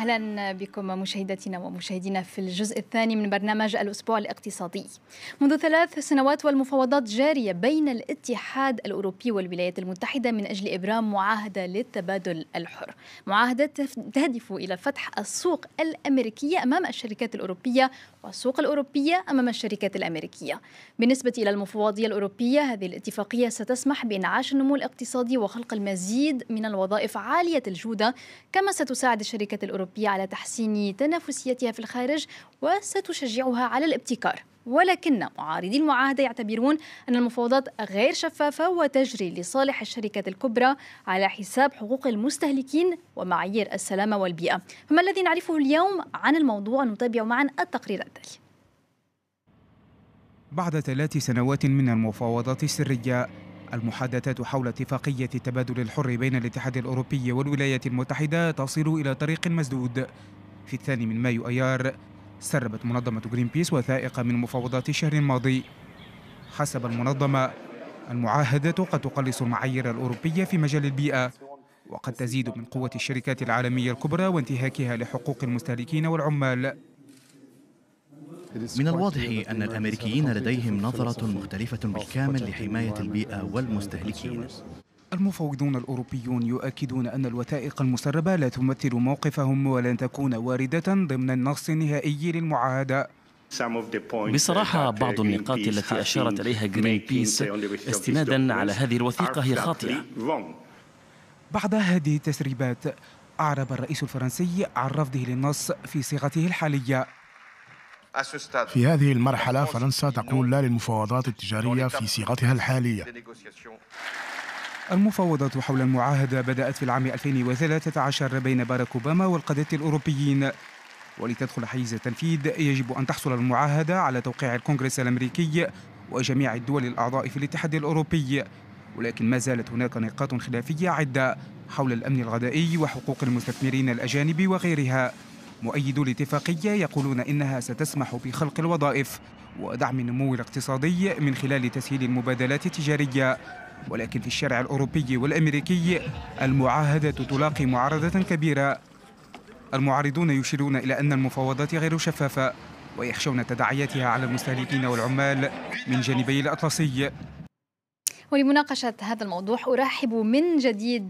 أهلا بكم مشاهدتنا ومشاهدينا في الجزء الثاني من برنامج الأسبوع الاقتصادي منذ ثلاث سنوات والمفاوضات جارية بين الاتحاد الأوروبي والولايات المتحدة من أجل إبرام معاهدة للتبادل الحر معاهدة تهدف إلى فتح السوق الأمريكية أمام الشركات الأوروبية والسوق الأوروبية أمام الشركات الأمريكية بالنسبة إلى المفوضية الأوروبية هذه الاتفاقية ستسمح بإنعاش النمو الاقتصادي وخلق المزيد من الوظائف عالية الجودة كما ستساعد الشركات الأوروبية الأوروبية على تحسين تنافسيتها في الخارج وستشجعها على الابتكار ولكن معارضي المعاهدة يعتبرون أن المفاوضات غير شفافة وتجري لصالح الشركات الكبرى على حساب حقوق المستهلكين ومعايير السلامة والبيئة فما الذي نعرفه اليوم عن الموضوع نتابع معا التقرير التالي بعد ثلاث سنوات من المفاوضات السرية المحادثات حول اتفاقية التبادل الحر بين الاتحاد الأوروبي والولايات المتحدة تصل إلى طريق مسدود في الثاني من مايو أيار سربت منظمة بيس وثائق من مفاوضات الشهر الماضي حسب المنظمة المعاهدة قد تقلص المعايير الأوروبية في مجال البيئة وقد تزيد من قوة الشركات العالمية الكبرى وانتهاكها لحقوق المستهلكين والعمال من الواضح أن الأمريكيين لديهم نظرة مختلفة بالكامل لحماية البيئة والمستهلكين المفوضون الأوروبيون يؤكدون أن الوثائق المسربة لا تمثل موقفهم ولن تكون واردة ضمن النص النهائي للمعاهدة بصراحة uh, بعض النقاط التي أشارت إليها جرين بيس استنادا على هذه الوثيقة هي خاطئة بعد هذه التسريبات أعرب الرئيس الفرنسي عن رفضه للنص في صيغته الحالية في هذه المرحلة فرنسا تقول لا للمفاوضات التجارية في صيغتها الحالية المفاوضات حول المعاهدة بدأت في العام 2013 بين باراك أوباما والقادة الأوروبيين ولتدخل حيز التنفيذ يجب أن تحصل المعاهدة على توقيع الكونغرس الأمريكي وجميع الدول الأعضاء في الاتحاد الأوروبي ولكن ما زالت هناك نقاط خلافية عدة حول الأمن الغذائي وحقوق المستثمرين الأجانب وغيرها مؤيدو الاتفاقية يقولون إنها ستسمح بخلق الوظائف ودعم النمو الاقتصادي من خلال تسهيل المبادلات التجارية ولكن في الشارع الأوروبي والأمريكي المعاهدة تلاقي معارضة كبيرة المعارضون يشيرون إلى أن المفاوضات غير شفافة ويخشون تداعياتها على المستهلكين والعمال من جانبي الأطلسي ولمناقشة هذا الموضوع أرحب من جديد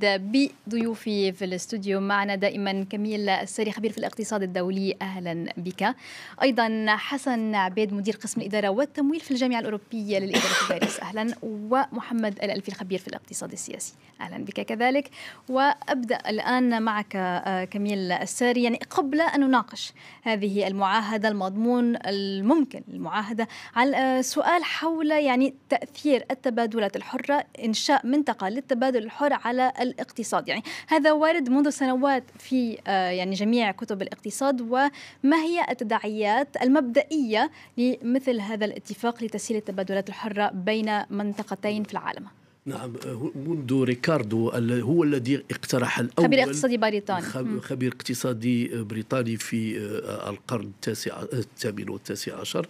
بضيوفي في الاستوديو معنا دائما كميل السري خبير في الاقتصاد الدولي أهلا بك أيضا حسن عبيد مدير قسم الإدارة والتمويل في الجامعة الأوروبية للإدارة في باريس أهلا ومحمد الألفي الخبير في الاقتصاد السياسي أهلا بك كذلك وأبدأ الآن معك آه، كميل الساري يعني قبل أن نناقش هذه المعاهدة المضمون الممكن المعاهدة على سؤال حول يعني تأثير التبادلات الحرية الحرة إنشاء منطقة للتبادل الحر على الاقتصاد يعني هذا وارد منذ سنوات في آه، يعني جميع كتب الاقتصاد وما هي التداعيات المبدئية لمثل هذا الاتفاق لتسهيل التبادلات الحرة بين منطقتين في العالم نعم منذ ريكاردو هو الذي اقترح الأول خبير اقتصادي بريطاني خبير اقتصادي بريطاني في آه، القرن التاسع الثامن والتاسع عشر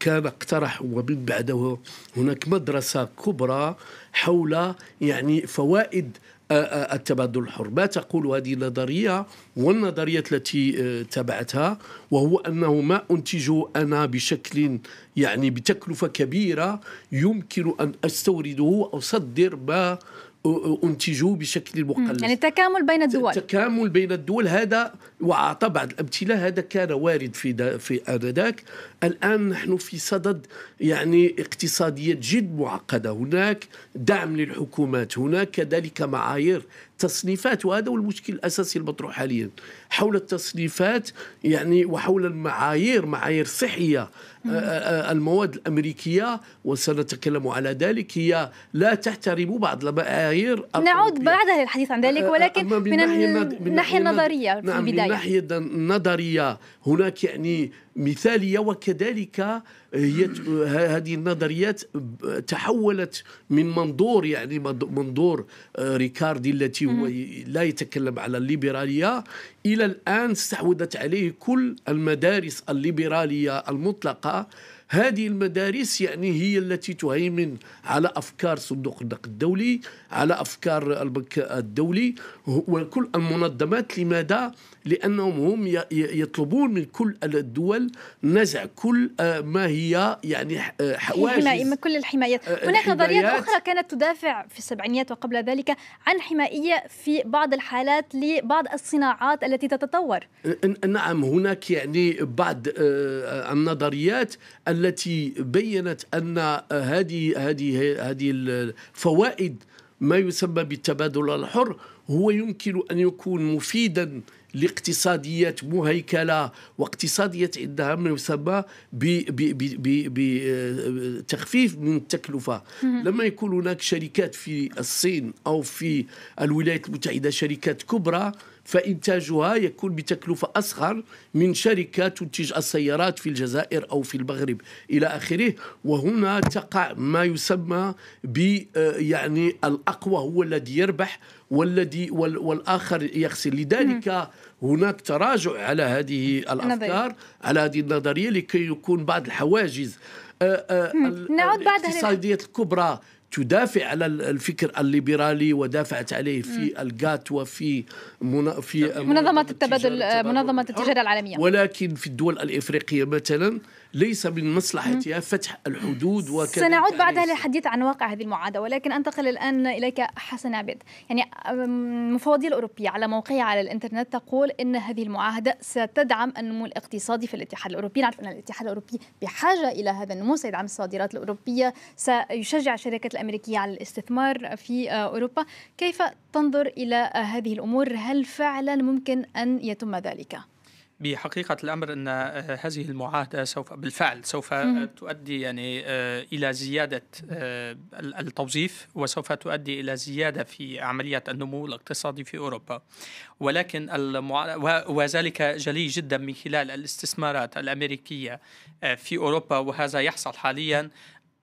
كان اقترح ومن بعده هناك مدرسة كبرى حول يعني فوائد التبادل الحر ما تقول هذه النظرية والنظرية التي تبعتها وهو أنه ما أنتجه أنا بشكل يعني بتكلفة كبيرة يمكن أن أستورده أو أصدر ما انتجوا بشكل مقلص يعني تكامل بين الدول تكامل بين الدول هذا وعطى بعض الامثله هذا كان وارد في في انذاك الان نحن في صدد يعني اقتصاديات جد معقده هناك دعم للحكومات هناك كذلك معايير تصنيفات وهذا هو المشكل الاساسي المطروح حاليا حول التصنيفات يعني وحول المعايير معايير صحيه آه، آه، آه، المواد الامريكيه وسنتكلم على ذلك هي لا تحترم بعض المعايير نعود بعدها للحديث عن ذلك ولكن من الناحيه النظريه في نعم، البدايه من الناحيه النظريه هناك يعني مثالية وكذلك هي آه، هذه النظريات تحولت من منظور يعني منظور آه، ريكاردي التي هو لا يتكلم على الليبرالية إلى الآن استحوذت عليه كل المدارس الليبرالية المطلقة هذه المدارس يعني هي التي تهيمن على افكار صندوق النقد الدولي على افكار البنك الدولي وكل المنظمات لماذا لأنهم هم يطلبون من كل الدول نزع كل آه، ما هي يعني آه، حواجز حماية كل الحمايات آه، هناك نظريات أخرى كانت تدافع في السبعينيات وقبل ذلك عن حمائية في بعض الحالات لبعض الصناعات التي تتطور نعم هناك يعني بعض النظريات التي بينت أن هذه هذه هذه الفوائد ما يسمى بالتبادل الحر هو يمكن أن يكون مفيدا لاقتصاديات مهيكلة واقتصاديات عندها ما يسمى بتخفيف من التكلفة لما يكون هناك شركات في الصين أو في الولايات المتحدة شركات كبرى فإنتاجها يكون بتكلفة أصغر من شركة تنتج السيارات في الجزائر أو في المغرب إلى آخره وهنا تقع ما يسمى ب آه، يعني الأقوى هو الذي يربح والذي والآخر يخسر لذلك هناك تراجع على هذه الأفكار على هذه النظرية لكي يكون بعض الحواجز آه، آه، نعود بعد الاقتصاديات الكبرى تدافع على الفكر الليبرالي ودافعت عليه في الجات وفي منا في منظمه, التبادل منظمه التجاره العالميه ولكن في الدول الافريقيه مثلا ليس من مصلحتها فتح الحدود وكذا سنعود بعدها للحديث عن واقع هذه المعاهده ولكن انتقل الان اليك حسن عبيد يعني المفوضيه الاوروبيه على موقعها على الانترنت تقول ان هذه المعاهده ستدعم النمو الاقتصادي في الاتحاد الاوروبي نعرف ان الاتحاد الاوروبي بحاجه الى هذا النمو سيدعم الصادرات الاوروبيه سيشجع شركات الأمريكية على الاستثمار في آه، أوروبا كيف تنظر إلى آه، هذه الأمور هل فعلا ممكن أن يتم ذلك؟ بحقيقة الأمر أن آه، هذه المعاهدة سوف بالفعل سوف تؤدي يعني إلى زيادة التوظيف وسوف تؤدي إلى زيادة في عملية النمو الاقتصادي في أوروبا ولكن وذلك جلي جدا من خلال الاستثمارات الأمريكية في أوروبا وهذا يحصل حاليا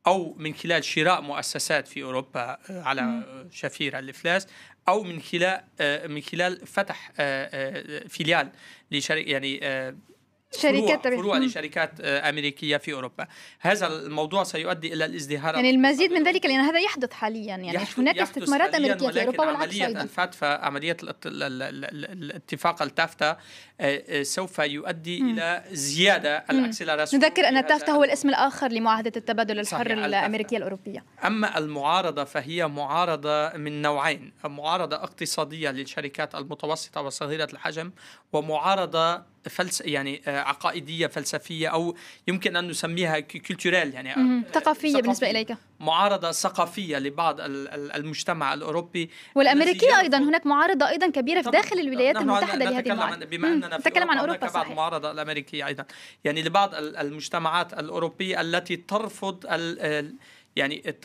أو من خلال شراء مؤسسات في أوروبا آه، على شفير الإفلاس أو من خلال آه، من خلال فتح آه، فيليال لشركة يعني شركات فروع, فروع لشركات آه، امريكيه في اوروبا هذا الموضوع سيؤدي الى الازدهار يعني المزيد من ذلك لان هذا يحدث حاليا يعني يحدث هناك يحدث استثمارات امريكيه في اوروبا والعكس عمليه الفاتفة عمليه الاتفاق التافتا آه، آه، سوف يؤدي الى زياده الاكسلراسيون نذكر ان التافتا هو الاسم الاخر لمعاهده التبادل الحر الامريكيه الاوروبيه اما المعارضه فهي معارضه من نوعين معارضه اقتصاديه للشركات المتوسطه وصغيره الحجم ومعارضه فلس يعني آه، عقائديه فلسفيه او يمكن ان نسميها كولتورال يعني آه، ثقافيه بالنسبه اليك معارضه ثقافيه لبعض المجتمع الاوروبي والامريكيه ايضا هناك معارضه ايضا كبيره في داخل الولايات المتحده لهذه المعارضه بما اننا نتكلم عن اوروبا بعض المعارضه الامريكيه ايضا يعني لبعض المجتمعات الاوروبيه التي ترفض يعني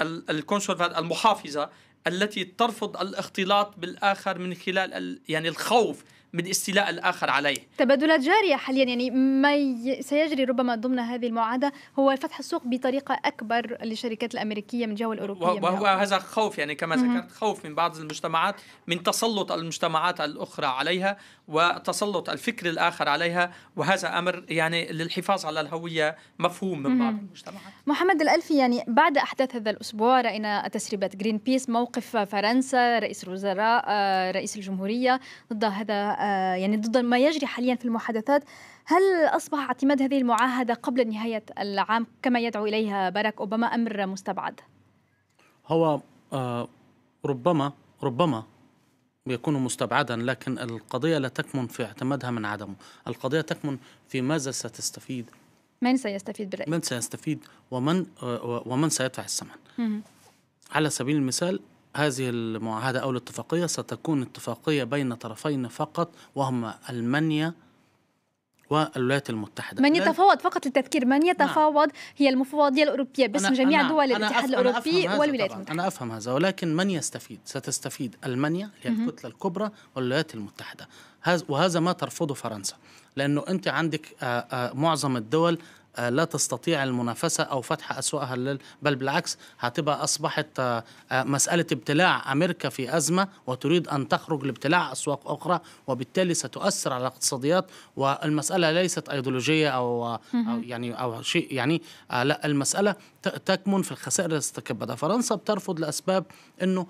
الكونسرفات المحافظه التي ترفض الاختلاط بالاخر من خلال يعني الخوف من استيلاء الآخر عليه تبادلات جارية حاليا يعني ما ي... سيجري ربما ضمن هذه المعاهدة هو فتح السوق بطريقة أكبر للشركات الأمريكية من جهه الأوروبية وهو, وهو هذا خوف يعني كما ذكرت خوف من بعض المجتمعات من تسلط المجتمعات الأخرى عليها وتسلط الفكر الآخر عليها وهذا أمر يعني للحفاظ على الهوية مفهوم من بعض المجتمعات محمد الألفي يعني بعد أحداث هذا الأسبوع رأينا تسريبات جرين بيس موقف فرنسا رئيس الوزراء آه، رئيس الجمهورية ضد هذا آه، يعني ضد ما يجري حاليا في المحادثات هل أصبح اعتماد هذه المعاهدة قبل نهاية العام كما يدعو إليها باراك أوباما أمر مستبعد؟ هو آه، ربما ربما يكون مستبعدا لكن القضية لا تكمن في اعتمادها من عدمه القضية تكمن في ماذا ستستفيد من سيستفيد برأيك؟ من سيستفيد ومن آه، ومن سيدفع الثمن على سبيل المثال هذه المعاهدة أو الاتفاقية ستكون اتفاقية بين طرفين فقط وهما ألمانيا والولايات المتحدة من يتفاوض فقط للتذكير من نعم. يتفاوض نعم. هي المفوضية الأوروبية باسم أنا جميع أنا دول الاتحاد الأوروبي والولايات المتحدة أنا أفهم هذا ولكن من يستفيد ستستفيد ألمانيا هي الكتلة الكبرى والولايات المتحدة وهذا ما ترفضه فرنسا لأنه أنت عندك معظم الدول آه، لا تستطيع المنافسة أو فتح أسواقها لل... بل بالعكس هتبقى أصبحت آه، آه، مسألة ابتلاع أمريكا في أزمة وتريد أن تخرج لابتلاع أسواق أخرى وبالتالي ستؤثر على الاقتصاديات والمسألة ليست أيديولوجية أو, أو يعني أو شيء يعني لا المسألة تكمن في الخسائر الاستكبة ده فرنسا بترفض لأسباب أنه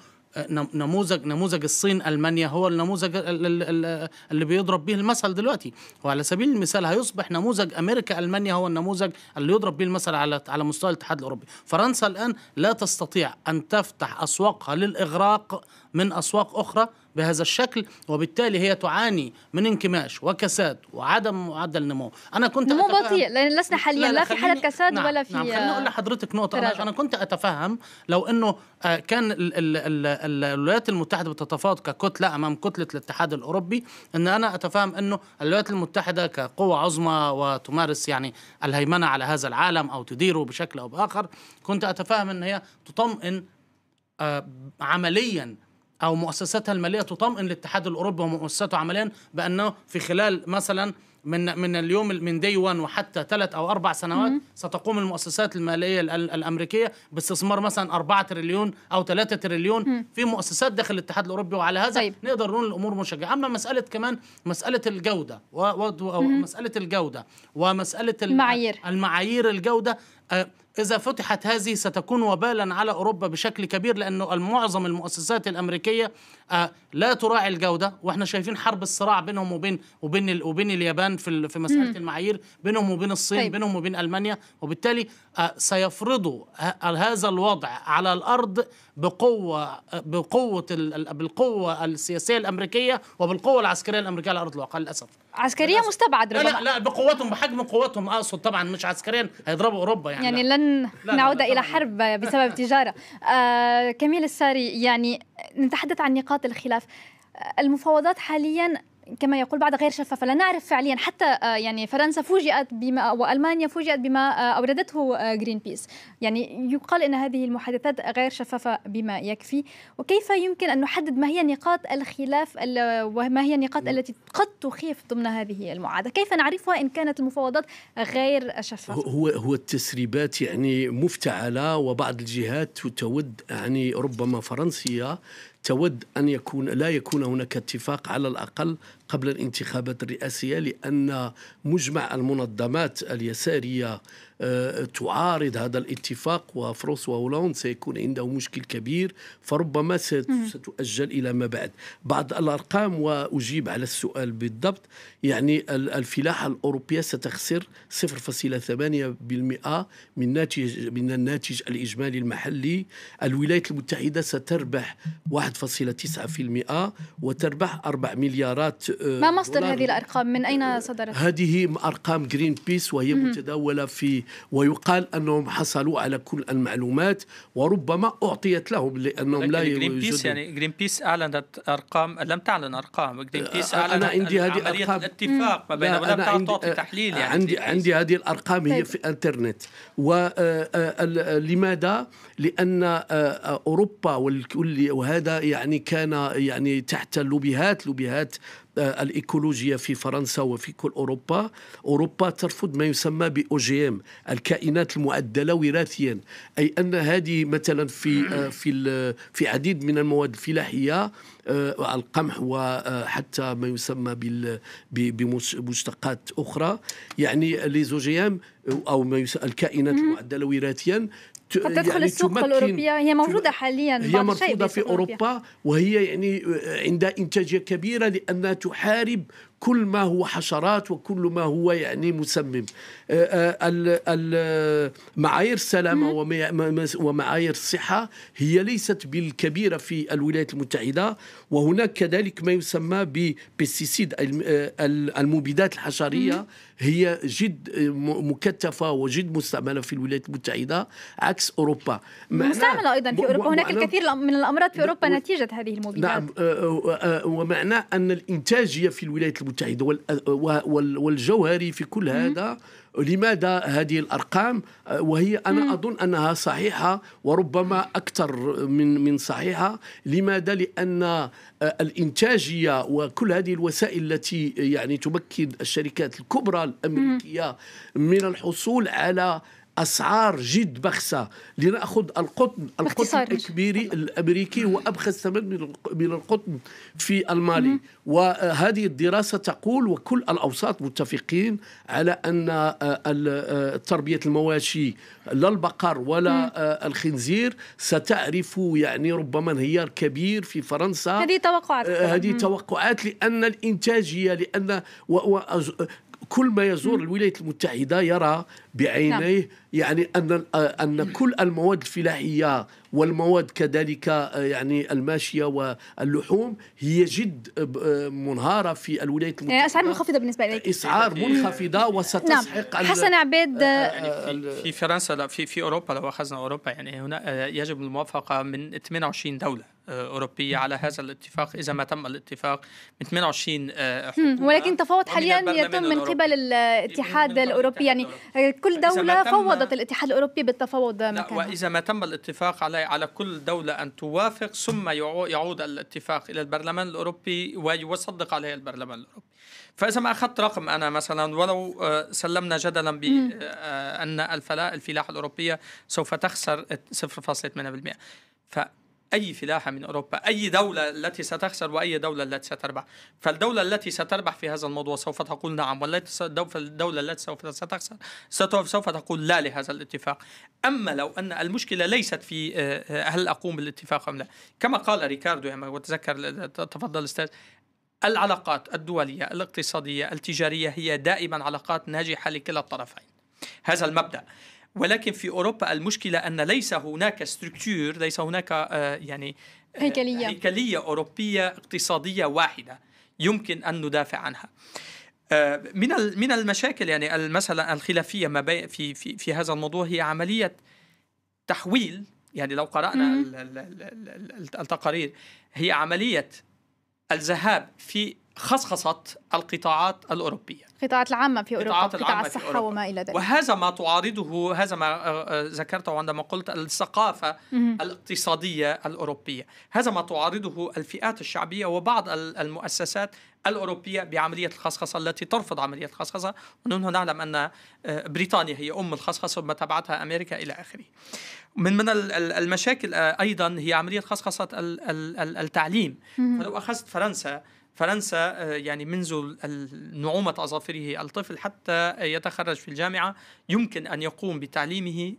نموذج نموذج الصين المانيا هو النموذج اللي بيضرب به المثل دلوقتي وعلى سبيل المثال هيصبح نموذج امريكا المانيا هو النموذج اللي يضرب به المثل على على مستوى الاتحاد الاوروبي فرنسا الان لا تستطيع ان تفتح اسواقها للاغراق من أسواق أخرى بهذا الشكل وبالتالي هي تعاني من انكماش وكساد وعدم معدل نمو انا كنت نمو بطيء لان لسنا حاليا لا, لا في حاله كساد نعم ولا نعم، في نعم خليني اقول لحضرتك نقطه تراجع. انا كنت اتفهم لو انه آه، كان الولايات المتحده بتتفاوض ككتله امام كتله الاتحاد الاوروبي ان انا اتفهم انه الولايات المتحده كقوه عظمى وتمارس يعني الهيمنه على هذا العالم او تديره بشكل او باخر كنت اتفهم ان هي تطمئن آه، عمليا او مؤسستها الماليه تطمئن الاتحاد الاوروبي ومؤسسته عمليا بانه في خلال مثلا من من اليوم من دي 1 وحتى ثلاث او اربع سنوات ستقوم المؤسسات الماليه الامريكيه باستثمار مثلا 4 تريليون او 3 تريليون في مؤسسات داخل الاتحاد الاوروبي وعلى هذا طيب. نقدر نقول الامور مشجعه اما مساله كمان مساله الجوده ومساله الجوده ومساله المعايير المعايير الجوده آه إذا فتحت هذه ستكون وبالا على أوروبا بشكل كبير لأنه معظم المؤسسات الأمريكية آه، لا تراعي الجودة وإحنا شايفين حرب الصراع بينهم وبين وبين وبين اليابان في في مسألة المعايير بينهم وبين الصين طيب. بينهم وبين ألمانيا وبالتالي آه، سيفرضوا هذا الوضع على الأرض بقوة آه، بقوة بالقوة السياسية الأمريكية وبالقوة العسكرية الأمريكية على أرض الواقع للأسف عسكرية مستبعد لا لا, لا بقوتهم بحجم قوتهم أقصد طبعا مش عسكريا هيضربوا أوروبا يعني, يعني لن أن نعود إلى حرب بسبب تجاره آه، كميل الساري يعني نتحدث عن نقاط الخلاف آه، المفاوضات حاليا كما يقول بعد غير شفافة لا نعرف فعليا حتى آه، يعني فرنسا فوجئت بما وألمانيا فوجئت بما آه، أوردته جرين آه، بيس يعني يقال أن هذه المحادثات غير شفافة بما يكفي وكيف يمكن أن نحدد ما هي نقاط الخلاف وما هي النقاط التي قد تخيف ضمن هذه المعاهدة كيف نعرفها إن كانت المفاوضات غير شفافة هو, هو التسريبات يعني مفتعلة وبعض الجهات تود يعني ربما فرنسية تود أن يكون لا يكون هناك اتفاق على الأقل قبل الانتخابات الرئاسية لأن مجمع المنظمات اليسارية آه، تعارض هذا الاتفاق وفرانسوا هولاند سيكون عنده مشكل كبير فربما ستؤجل إلى ما بعد بعض الأرقام وأجيب على السؤال بالضبط يعني الفلاحة الأوروبية ستخسر 0.8% من ناتج من الناتج الإجمالي المحلي الولايات المتحدة ستربح 1.9% وتربح 4 مليارات ما آه، مصدر هذه الارقام؟ من اين صدرت؟ هذه ارقام جرين بيس وهي متداوله في ويقال انهم حصلوا على كل المعلومات وربما اعطيت لهم لانهم لا جرين بيس يعني جرين بيس اعلنت ارقام لم تعلن ارقام جرين آه، بيس اعلنت انا عندي هذه الارقام الاتفاق ما بين ولم تعطي آه، تحليل يعني عندي عندي هذه الارقام هي طيب. في الانترنت ولماذا لان آه، آه، اوروبا والكل وهذا يعني كان يعني تحت اللوبيهات لوبيهات آه، الايكولوجيا في فرنسا وفي كل اوروبا اوروبا ترفض ما يسمى باوجيم الكائنات المعدله وراثيا اي ان هذه مثلا في في في عديد من المواد الفلاحيه القمح وحتى ما يسمى بمشتقات اخرى يعني ليزوجيام او ما الكائنات المعدله وراثيا قد تدخل يعني السوق الأوروبية هي موجودة حاليا هي مرفوضة في أوروبا وهي يعني آه، عندها إنتاجية كبيرة لأنها تحارب كل ما هو حشرات وكل ما هو يعني مسمم آه، آه، معايير السلامة ومعايير الصحة هي ليست بالكبيرة في الولايات المتحدة وهناك كذلك ما يسمى ببستيسيد آه، المبيدات الحشرية هي جد مكثفة وجد مستعملة في الولايات المتحدة عكس أوروبا مستعملة أيضا في أوروبا هناك الكثير من الأمراض في أوروبا نتيجة هذه المبيدات نعم ومعنى أن الإنتاجية في الولايات المتحدة المتحدة والجوهري في كل هذا لماذا هذه الأرقام وهي أنا أظن أنها صحيحة وربما أكثر من من صحيحة لماذا لأن آه، الإنتاجية وكل هذه الوسائل التي يعني تمكن الشركات الكبرى الأمريكية من الحصول على اسعار جد بخسه لناخذ القطن القطن الكبير الامريكي هو ابخس ثمن من القطن في المالي وهذه الدراسه تقول وكل الاوساط متفقين على ان آه، آه، تربيه المواشي لا البقر ولا آه، الخنزير ستعرف يعني ربما انهيار كبير في فرنسا هذه توقعات هذه توقعات لان الانتاجيه لان كل ما يزور الولايات المتحدة يرى بعينيه نعم. يعني أن آه، أن كل المواد الفلاحية والمواد كذلك آه، يعني الماشية واللحوم هي جد آه، منهارة في الولايات إيه، المتحدة أسعار منخفضة بالنسبة إليك أسعار إيه، منخفضة إيه، وستسحق نعم. حسن عبيد يعني في فرنسا في في أوروبا لو أخذنا أوروبا يعني هنا يجب الموافقة من 28 دولة أوروبية على هذا الاتفاق إذا ما تم الاتفاق من 28 آه، حكومة ولكن تفاوض حاليا يتم من قبل الاتحاد يعني الأوروبي يعني كل دولة فوضت الاتحاد الأوروبي بالتفاوض مكانها وإذا ما تم الاتفاق على على كل دولة أن توافق ثم يعود الاتفاق إلى البرلمان الأوروبي ويصدق عليه البرلمان الأوروبي فإذا ما أخذت رقم أنا مثلا ولو آه، سلمنا جدلا بأن آه، الفلاح الأوروبية سوف تخسر 0.8% ف أي فلاحة من أوروبا أي دولة التي ستخسر وأي دولة التي ستربح فالدولة التي ستربح في هذا الموضوع سوف تقول نعم والتي الدولة التي سوف ستخسر سوف تقول لا لهذا الاتفاق أما لو أن المشكلة ليست في آه، آه، هل أقوم بالاتفاق أم لا كما قال ريكاردو يعني وتذكر آه، تفضل أستاذ العلاقات الدولية الاقتصادية التجارية هي دائما علاقات ناجحة لكلا الطرفين هذا المبدأ ولكن في أوروبا المشكلة أن ليس هناك ستركتور ليس هناك آه، يعني آه، هيكلية هيكلية أوروبية اقتصادية واحدة يمكن أن ندافع عنها آه، من من المشاكل يعني المسألة الخلافية ما بين في في في هذا الموضوع هي عملية تحويل يعني لو قرأنا التقارير هي عملية الذهاب في خصخصت القطاعات الأوروبية القطاعات العامة في أوروبا العامة قطاع الصحة أوروبا. وما إلى ذلك وهذا ما تعارضه هذا ما آه، آه، ذكرته عندما قلت الثقافة مم. الاقتصادية الأوروبية هذا ما تعارضه الفئات الشعبية وبعض المؤسسات الأوروبية بعملية الخصخصة التي ترفض عملية الخصخصة ونحن نعلم أن آه، بريطانيا هي أم الخصخصة ثم تبعتها أمريكا إلى آخره من من المشاكل أيضا هي عملية خصخصة التعليم مم. فلو أخذت فرنسا فرنسا آه، يعني منذ نعومة أظافره الطفل حتى يتخرج في الجامعة يمكن أن يقوم بتعليمه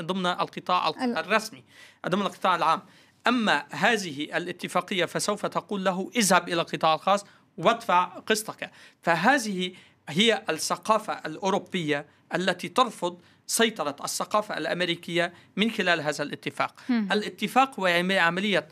ضمن القطاع الرسمي ضمن القطاع العام أما هذه الاتفاقية فسوف تقول له اذهب إلى القطاع الخاص وادفع قسطك فهذه هي الثقافة الأوروبية التي ترفض سيطرة الثقافة الأمريكية من خلال هذا الاتفاق الاتفاق وعملية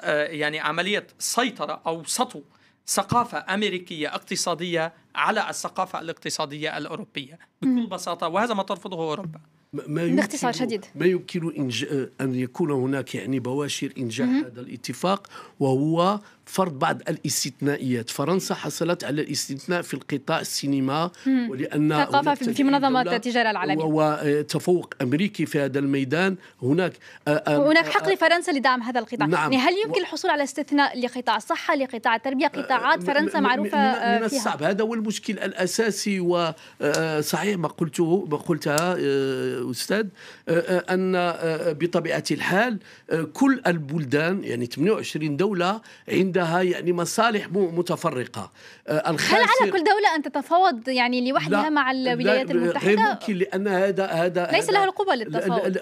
آه، يعني عملية سيطرة أو سطو ثقافة أمريكية اقتصادية على الثقافة الاقتصادية الأوروبية بكل بساطة وهذا ما ترفضه أوروبا ما يمكن باختصار شديد ما يمكن إنج... ان يكون هناك يعني بواشر انجاح هذا الاتفاق وهو فرض بعض الاستثنائيات فرنسا حصلت على الاستثناء في القطاع السينما ولأن ثقافة في منظمة التجارة العالمية وتفوق أمريكي في هذا الميدان هناك آه، آه، هناك آه، حق لفرنسا لدعم هذا القطاع نعم يعني هل يمكن الحصول على استثناء لقطاع الصحة لقطاع التربية قطاعات فرنسا معروفة من, من الصعب هذا هو المشكل الأساسي وصحيح ما قلته ما قلتها أستاذ أن بطبيعة الحال كل البلدان يعني 28 دولة عندها عندها يعني مصالح متفرقة آه، هل على كل دولة أن تتفاوض يعني لوحدها مع الولايات المتحدة؟ غير ممكن لأن هذا هذا ليس لها القوة للتفاوض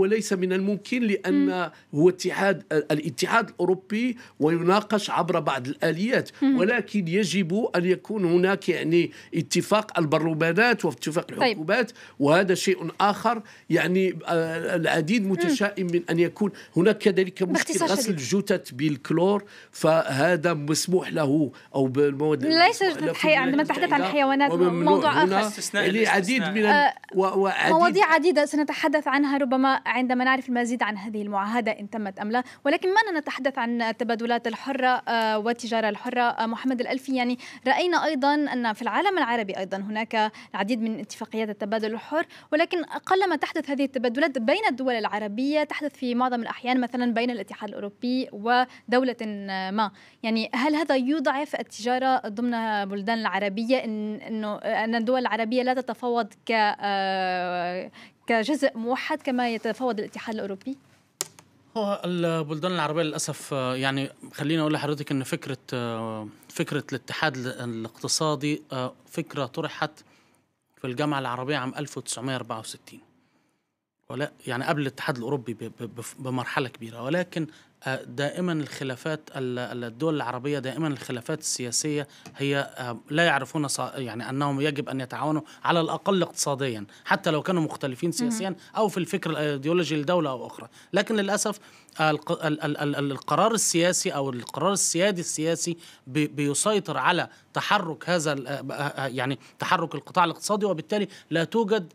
وليس من الممكن لأن هو اتحاد الاتحاد الأوروبي ويناقش عبر بعض الآليات ولكن يجب أن يكون هناك يعني اتفاق البرلمانات واتفاق طيب. الحكومات وهذا شيء آخر يعني آه، العديد متشائم من أن يكون هناك كذلك مشكل غسل الجثث بالكلور فهذا مسموح له او بالمواد ليس عندما نتحدث عن الحيوانات موضوع اخر عديد من أه مواضيع عديده سنتحدث عنها ربما عندما نعرف المزيد عن هذه المعاهده ان تمت ام لا ولكن ما نتحدث عن التبادلات الحره آه، والتجاره الحره آه، محمد الالفي يعني راينا ايضا ان في العالم العربي ايضا هناك العديد من اتفاقيات التبادل الحر ولكن قلما تحدث هذه التبادلات بين الدول العربيه تحدث في معظم الاحيان مثلا بين الاتحاد الاوروبي ودوله ما يعني هل هذا يضعف التجارة ضمن بلدان العربية إن أنه أن الدول العربية لا تتفاوض ك آه، كجزء موحد كما يتفاوض الاتحاد الأوروبي؟ هو البلدان العربية للأسف آه، يعني خليني أقول لحضرتك إن فكرة آه، فكرة الاتحاد الاقتصادي فكرة طرحت في الجامعة العربية عام 1964 ولا يعني قبل الاتحاد الأوروبي بمرحلة كبيرة ولكن آه، دائما الخلافات الدول العربية دائما الخلافات السياسية هي آه، لا يعرفون يعني أنهم يجب أن يتعاونوا على الأقل اقتصاديا حتى لو كانوا مختلفين سياسيا أو في الفكر الأيديولوجي لدولة أو أخرى لكن للأسف القرار السياسي أو القرار السيادي السياسي بيسيطر على تحرك هذا آه، يعني تحرك القطاع الاقتصادي وبالتالي لا توجد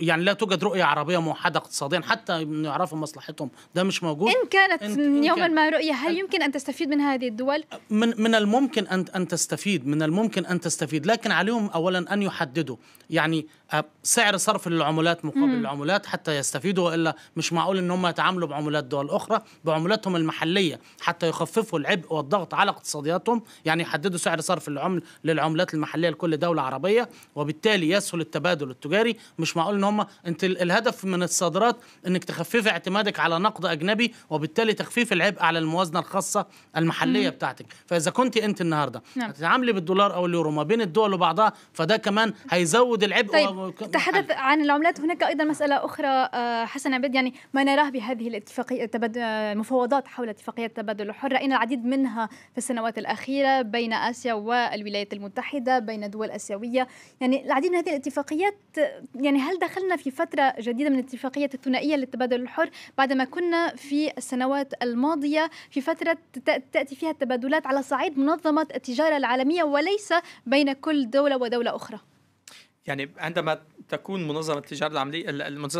يعني لا توجد رؤية عربية موحدة اقتصاديا حتى يعرفوا مصلحتهم ده مش موجود إن كان كانت يوما ما رؤية هل يمكن أن تستفيد من هذه الدول؟ من, من الممكن أن, أن تستفيد من الممكن أن تستفيد لكن عليهم أولا أن يحددوا يعني آه، سعر صرف العملات مقابل العملات حتى يستفيدوا والا مش معقول ان هم يتعاملوا بعملات دول اخرى بعملاتهم المحليه حتى يخففوا العبء والضغط على اقتصادياتهم يعني يحددوا سعر صرف العمل للعملات المحليه لكل دوله عربيه وبالتالي يسهل التبادل التجاري مش معقول ان هم انت الهدف من الصادرات انك تخففي اعتمادك على نقد اجنبي وبالتالي وبالتالي تخفيف العبء على الموازنه الخاصه المحليه مم. بتاعتك فاذا كنت انت النهارده نعم. هتتعاملي بالدولار او اليورو ما بين الدول وبعضها فده كمان هيزود العبء طيب و... تحدث عن العملات هناك ايضا مساله اخرى آه، حسن عبيد يعني ما نراه بهذه الاتفاقيه التبادل المفاوضات آه، حول اتفاقيه التبادل الحر راينا العديد منها في السنوات الاخيره بين اسيا والولايات المتحده بين دول اسيويه يعني العديد من هذه الاتفاقيات يعني هل دخلنا في فتره جديده من الاتفاقيه الثنائيه للتبادل الحر بعدما كنا في السنوات السنوات الماضية في فترة تأتي فيها التبادلات على صعيد منظمة التجارة العالمية وليس بين كل دولة ودولة أخرى يعني عندما تكون منظمة التجارة العالمية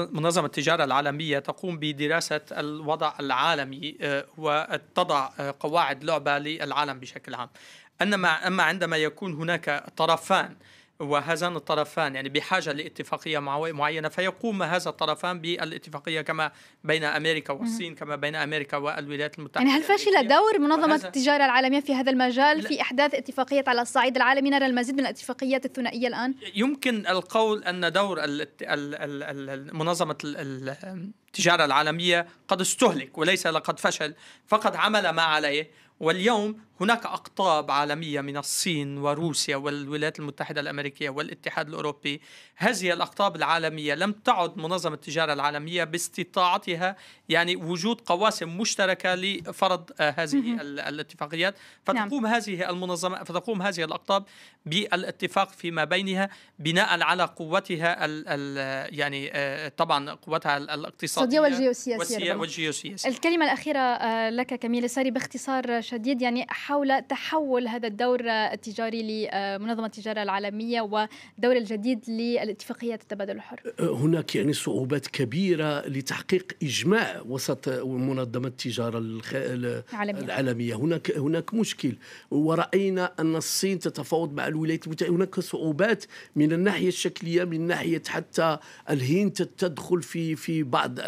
منظمة التجارة العالمية تقوم بدراسة الوضع العالمي آه، وتضع آه، قواعد لعبة للعالم بشكل عام أما عندما يكون هناك طرفان وهذان الطرفان يعني بحاجه لاتفاقيه معينه فيقوم هذا الطرفان بالاتفاقيه كما بين امريكا والصين كما بين امريكا والولايات المتحده يعني هل فشل دور منظمه التجاره العالميه في هذا المجال في احداث اتفاقيه على الصعيد العالمي نرى المزيد من الاتفاقيات الثنائيه الان يمكن القول ان دور منظمه التجاره العالميه قد استهلك وليس لقد فشل فقد عمل ما عليه واليوم هناك أقطاب عالمية من الصين وروسيا والولايات المتحدة الأمريكية والاتحاد الأوروبي هذه الأقطاب العالمية لم تعد منظمة التجارة العالمية باستطاعتها يعني وجود قواسم مشتركة لفرض آه، هذه الاتفاقيات نعم. فتقوم نعم. هذه المنظمة فتقوم هذه الأقطاب بالاتفاق فيما بينها بناء على قوتها ال ال يعني آه، طبعا قوتها الاقتصادية والجيوسياسية والجيوسياسية الكلمة الأخيرة آه، لك كميل ساري باختصار شديد يعني حول تحول هذا الدور التجاري لمنظمة آه، التجارة العالمية والدور الجديد للاتفاقيات التبادل الحر هناك يعني صعوبات كبيرة لتحقيق إجماع وسط منظمة التجارة العالمية, العالمية. هناك هناك مشكل ورأينا أن الصين تتفاوض مع الولايات المتحدة هناك صعوبات من الناحية الشكلية من ناحية حتى الهند تدخل في في بعض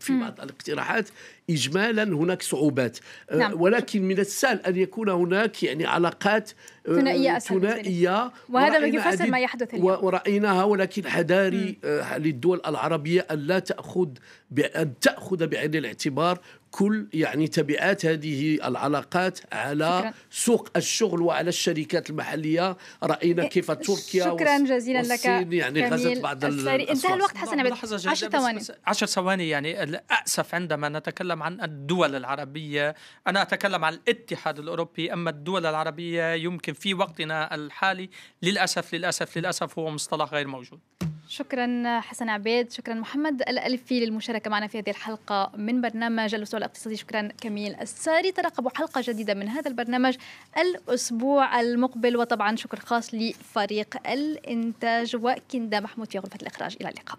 في بعض الاقتراحات اجمالا هناك صعوبات أه، نعم. ولكن من السهل ان يكون هناك يعني علاقات أه، ثنائيه ثنائيه وهذا ما يفسر ما يحدث اليوم ورايناها ولكن حذاري أه، للدول العربيه ان لا تاخذ بان تاخذ بعين الاعتبار كل يعني تبعات هذه العلاقات على شكرا. سوق الشغل وعلى الشركات المحلية رأينا إيه، كيف تركيا شكرا جزيلا لك يعني غزت بعض انتهى الوقت حسن عبد 10 ثواني 10 ثواني يعني الأسف عندما نتكلم عن الدول العربية أنا أتكلم عن الاتحاد الأوروبي أما الدول العربية يمكن في وقتنا الحالي للأسف للأسف للأسف هو مصطلح غير موجود شكرا حسن عبيد شكرا محمد الألفي للمشاركة معنا في هذه الحلقة من برنامج الأسبوع الاقتصادي شكرا كميل الساري ترقبوا حلقة جديدة من هذا البرنامج الأسبوع المقبل وطبعا شكر خاص لفريق الإنتاج وكندا محمود في غرفة الإخراج إلى اللقاء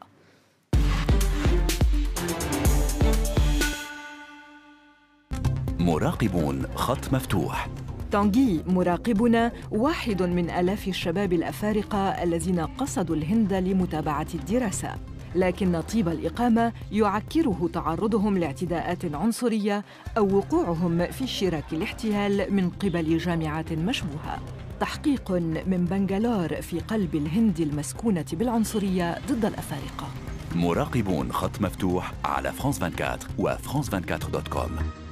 مراقبون خط مفتوح تانغي مراقبنا واحد من آلاف الشباب الأفارقة الذين قصدوا الهند لمتابعة الدراسة لكن طيب الإقامة يعكره تعرضهم لاعتداءات عنصرية أو وقوعهم في شراك الاحتيال من قبل جامعات مشبوهة تحقيق من بنغالور في قلب الهند المسكونة بالعنصرية ضد الأفارقة مراقبون خط مفتوح على فرانس 24 وفرانس24.com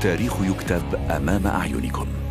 التاريخ يكتب أمام أعينكم